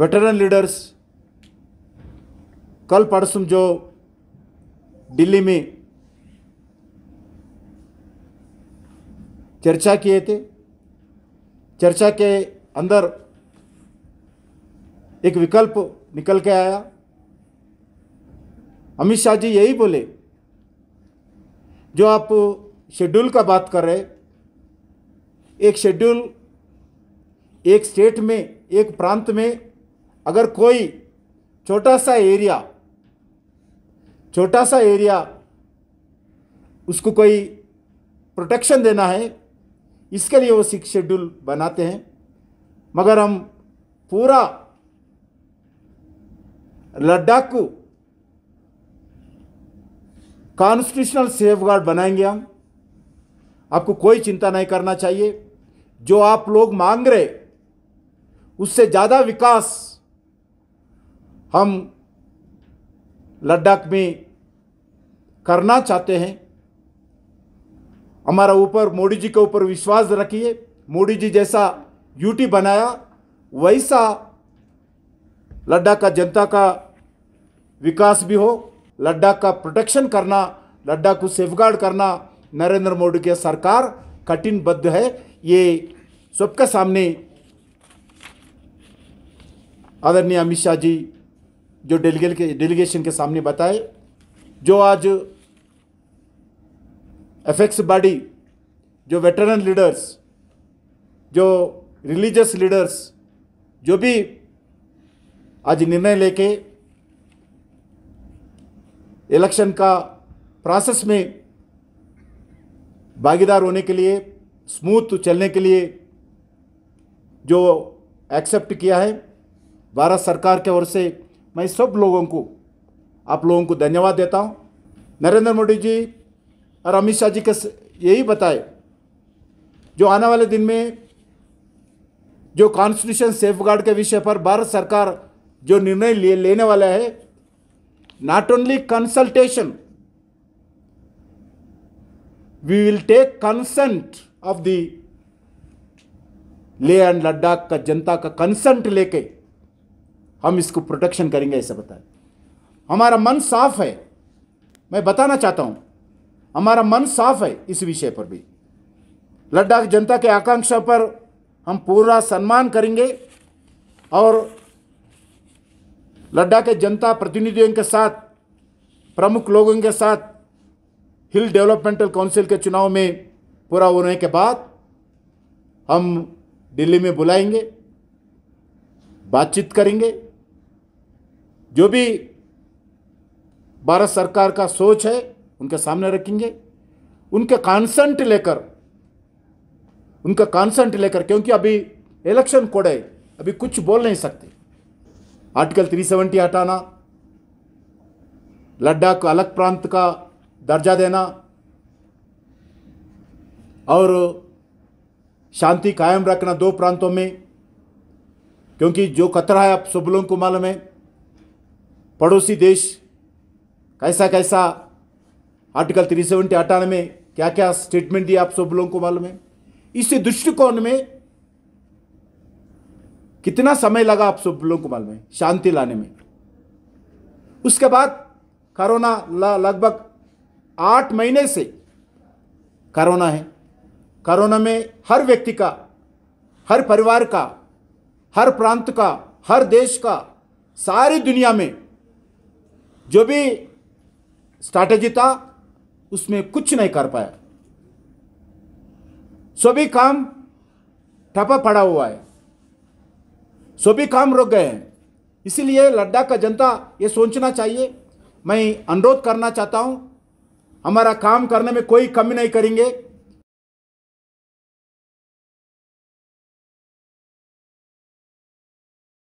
veteran leaders कल परसों जो दिल्ली में चर्चा किए थे चर्चा के अंदर एक विकल्प निकल के आया अमित शाह जी यही बोले जो आप शेड्यूल का बात कर रहे एक शेड्यूल एक स्टेट में एक प्रांत में अगर कोई छोटा सा एरिया छोटा सा एरिया उसको कोई प्रोटेक्शन देना है इसके लिए वो सिक्स शेड्यूल बनाते हैं मगर हम पूरा लद्दाख को कॉन्स्टिट्यूशनल सेफ गार्ड बनाएंगे हम आपको कोई चिंता नहीं करना चाहिए जो आप लोग मांग रहे उससे ज़्यादा विकास हम लद्दाख में करना चाहते हैं हमारा ऊपर मोदी जी के ऊपर विश्वास रखिए मोदी जी जैसा यूटी बनाया वैसा लद्दाख का जनता का विकास भी हो लद्दाख का प्रोटेक्शन करना लद्दाख को सेफगार्ड करना नरेंद्र मोदी की सरकार कठिनबद्ध है ये सबके सामने आदरणीय अमित शाह जी जो डेलीगेट के डेलीगेशन के सामने बताए जो आज एफेक्स बॉडी जो वेटरन लीडर्स जो रिलीजियस लीडर्स जो भी आज निर्णय लेके इलेक्शन का प्रोसेस में भागीदार होने के लिए स्मूथ चलने के लिए जो एक्सेप्ट किया है भारत सरकार की ओर से मैं सब लोगों को आप लोगों को धन्यवाद देता हूँ नरेंद्र मोदी जी और अमित शाह जी के यही बताए जो आने वाले दिन में जो कॉन्स्टिट्यूशन सेफ गार्ड के विषय पर भारत सरकार जो निर्णय ले, लेने वाला है not only consultation we will take consent of the Leh and Ladakh का जनता का कंसेंट लेके हम इसको प्रोटेक्शन करेंगे ऐसा बताए हमारा मन साफ है मैं बताना चाहता हूँ हमारा मन साफ है इस विषय पर भी लद्दाख जनता के आकांक्षा पर हम पूरा सम्मान करेंगे और लद्दाख के जनता प्रतिनिधियों के साथ प्रमुख लोगों के साथ हिल डेवलपमेंटल काउंसिल के चुनाव में पूरा होने के बाद हम दिल्ली में बुलाएंगे बातचीत करेंगे जो भी भारत सरकार का सोच है उनके सामने रखेंगे उनके कॉन्सेंट लेकर उनका कॉन्सेंट लेकर क्योंकि अभी इलेक्शन कोड है अभी कुछ बोल नहीं सकते आर्टिकल 370 हटाना लद्दाख को अलग प्रांत का दर्जा देना और शांति कायम रखना दो प्रांतों में क्योंकि जो खतरा है आप सब लोगों को मालूम है पड़ोसी देश कैसा कैसा आर्टिकल थ्री सेवेंटी अठानवे क्या क्या स्टेटमेंट दिया आप सब लोगों को मालूम है इसी दृष्टिकोण में कितना समय लगा आप सब लोगों को मालूम है शांति लाने में उसके बाद कोरोना लगभग आठ महीने से कोरोना है कोरोना में हर व्यक्ति का हर परिवार का हर प्रांत का हर देश का सारी दुनिया में जो भी स्ट्रैटेजी था उसमें कुछ नहीं कर पाया सभी काम ठपा पड़ा हुआ है सभी काम रुक गए हैं इसीलिए लद्दाख का जनता ये सोचना चाहिए मैं अनुरोध करना चाहता हूँ हमारा काम करने में कोई कमी नहीं करेंगे